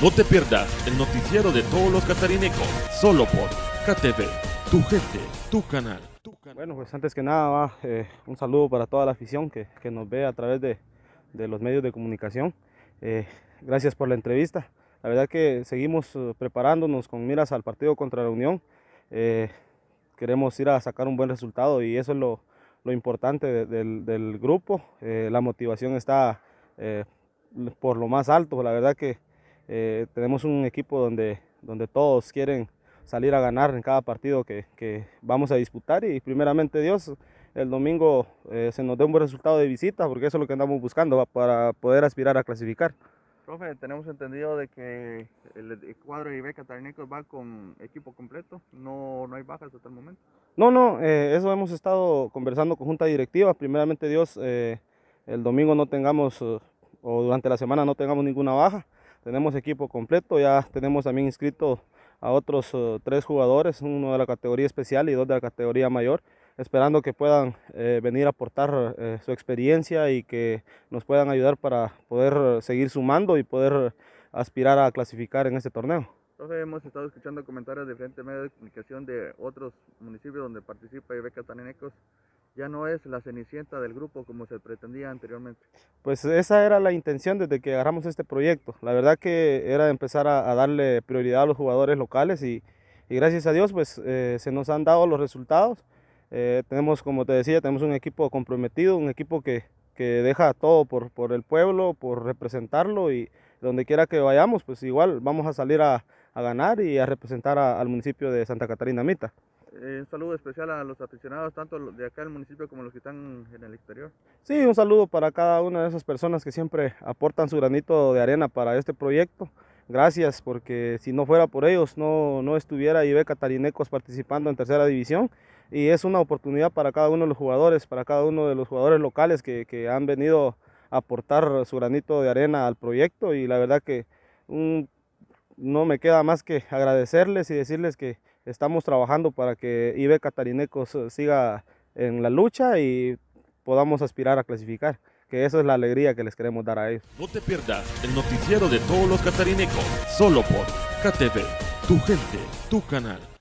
No te pierdas el noticiero de todos los catarinecos, solo por KTV, tu gente, tu canal. bueno, pues antes que nada, eh, un saludo para toda la afición que, nos ve a través de, los medios de comunicación. Eh, gracias por la entrevista. La verdad que seguimos eh, preparándonos con miras al partido contra la Unión. queremos ir a sacar un buen resultado y eso es lo, importante del, del, grupo. la motivación está por lo más alto. La verdad que eh, tenemos un equipo donde, donde todos quieren salir a ganar en cada partido que, que vamos a disputar y primeramente Dios, el domingo eh, se nos dé un buen resultado de visita porque eso es lo que andamos buscando para poder aspirar a clasificar. Profe, tenemos entendido de que el cuadro de Ibeca va con equipo completo, no, no hay bajas hasta el momento. No, no, eh, eso hemos estado conversando con Junta Directiva. Primeramente Dios, el domingo no tengamos o durante la semana no tengamos ninguna baja. Tenemos equipo completo, ya tenemos también inscrito a otros eh, tres jugadores, uno de la categoría especial y dos de la categoría mayor, esperando que puedan eh, venir a aportar eh, su experiencia y que nos puedan ayudar para poder seguir sumando y poder aspirar a clasificar en este torneo. Entonces hemos estado escuchando comentarios de diferentes medios de comunicación de otros municipios donde participa Ibeca Tanenecos ya no es la cenicienta del grupo como se pretendía anteriormente. Pues esa era la intención desde que agarramos este proyecto. La verdad que era empezar a, darle prioridad a los jugadores locales y, y gracias a Dios pues eh, se nos han dado los resultados. Eh, tenemos, como te decía, tenemos un equipo comprometido, un equipo que, que deja todo por, por el pueblo, por representarlo y donde quiera que vayamos, pues igual vamos a salir a, a ganar y a representar al municipio de Santa Catarina Mita. Eh, un saludo especial a los aficionados, tanto de acá del municipio como los que están en el exterior. Sí, un saludo para cada una de esas personas que siempre aportan su granito de arena para este proyecto. Gracias, porque si no fuera por ellos, no, no estuviera IB Catarinecos participando en tercera división. Y es una oportunidad para cada uno de los jugadores, para cada uno de los jugadores locales que, que han venido a aportar su granito de arena al proyecto. Y la verdad que un no me queda más que agradecerles y decirles que estamos trabajando para que IB Catarinecos siga en la lucha y podamos aspirar a clasificar, que esa es la alegría que les queremos dar a ellos. No te pierdas el noticiero de todos los catarinecos, solo por KTV, tu gente, tu canal.